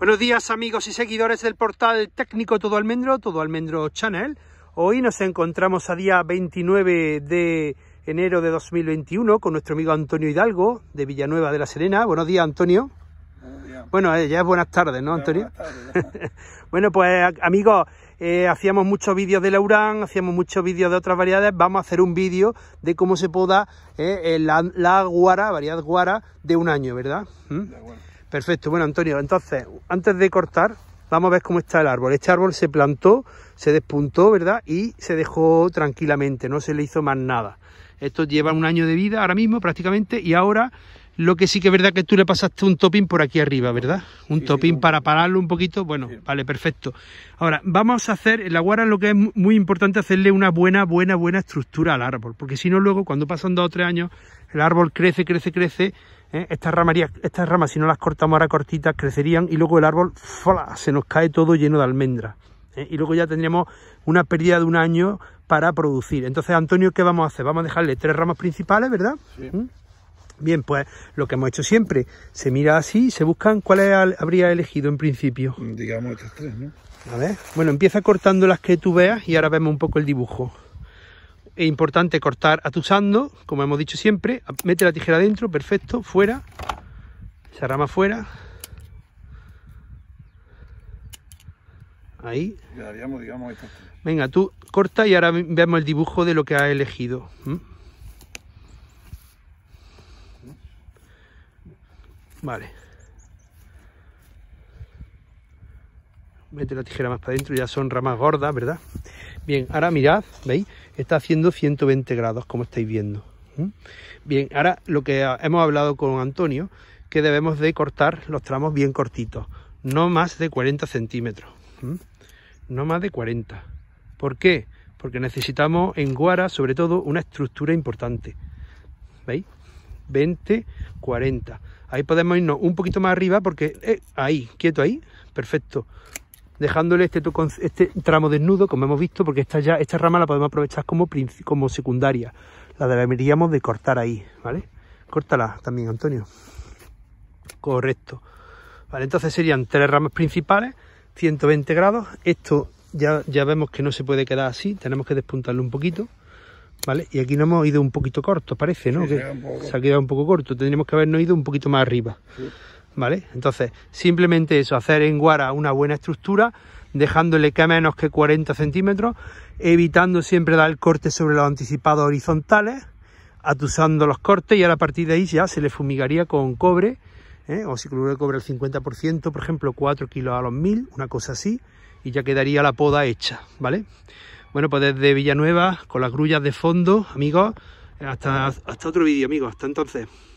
Buenos días amigos y seguidores del portal técnico Todo Almendro, Todo Almendro Channel. Hoy nos encontramos a día 29 de enero de 2021 con nuestro amigo Antonio Hidalgo de Villanueva de la Serena. Buenos días Antonio. Bueno, eh, ya es buenas tardes, ¿no, Antonio? Buenas tardes, bueno, pues amigos, eh, hacíamos muchos vídeos de laurán, hacíamos muchos vídeos de otras variedades. Vamos a hacer un vídeo de cómo se poda eh, la, guara, variedad guara de un año, ¿verdad? ¿Mm? Perfecto, bueno Antonio, entonces, antes de cortar, vamos a ver cómo está el árbol. Este árbol se plantó, se despuntó, ¿verdad? Y se dejó tranquilamente, no se le hizo más nada. Esto lleva un año de vida ahora mismo prácticamente y ahora lo que sí que es verdad que tú le pasaste un topping por aquí arriba, ¿verdad? Un topping para pararlo un poquito. Bueno, vale, perfecto. Ahora, vamos a hacer, en la guara lo que es muy importante hacerle una buena, buena, buena estructura al árbol. Porque si no, luego, cuando pasan dos o tres años, el árbol crece, crece, crece ¿eh? Estas, estas ramas, si no las cortamos ahora cortitas, crecerían y luego el árbol se nos cae todo lleno de almendras. ¿eh? Y luego ya tendríamos una pérdida de un año para producir. Entonces, Antonio, ¿qué vamos a hacer? Vamos a dejarle tres ramas principales, ¿verdad? ¿Mm? Bien, pues lo que hemos hecho siempre, se mira así, se buscan cuáles habría elegido en principio. Digamos estas tres, ¿no? A ver, bueno, empieza cortando las que tú veas y ahora vemos un poco el dibujo. Es importante cortar atusando, como hemos dicho siempre. Mete la tijera adentro, perfecto, fuera. Esa rama fuera. Ahí. Venga, tú corta y ahora veamos el dibujo de lo que has elegido. Vale. mete la tijera más para adentro, ya son ramas gordas, ¿verdad? Bien, ahora mirad, ¿veis? Está haciendo 120 grados, como estáis viendo. Bien, ahora lo que hemos hablado con Antonio, que debemos de cortar los tramos bien cortitos, no más de 40 centímetros. No más de 40. ¿Por qué? Porque necesitamos en guara, sobre todo, una estructura importante. ¿Veis? 20, 40. Ahí podemos irnos un poquito más arriba porque... Eh, ahí, quieto ahí. Perfecto dejándole este, este, tramo desnudo, como hemos visto, porque esta, ya, esta rama la podemos aprovechar como, secundaria. La deberíamos de cortar ahí, ¿vale? Córtala también, Antonio. Correcto. Vale, entonces serían tres ramas principales, 120 grados. Esto ya, ya vemos que no se puede quedar así, tenemos que despuntarlo un poquito. ¿Vale? Y aquí nos hemos ido un poquito corto, parece, ¿no? se ha quedado un poco corto, tendríamos que habernos ido un poquito más arriba. Entonces, simplemente eso, hacer en guara una buena estructura, dejándole que menos que 40 centímetros, evitando siempre dar el corte sobre los anticipados horizontales, atusando los cortes y a partir de ahí ya se le fumigaría con cobre, ¿eh? o si de cobre al 50%, por ejemplo, 4 kilos a los 1000, una cosa así, y ya quedaría la poda hecha, ¿vale? Bueno, pues desde Villanueva, con las grullas de fondo, amigos, hasta, hasta otro vídeo, amigos, hasta entonces.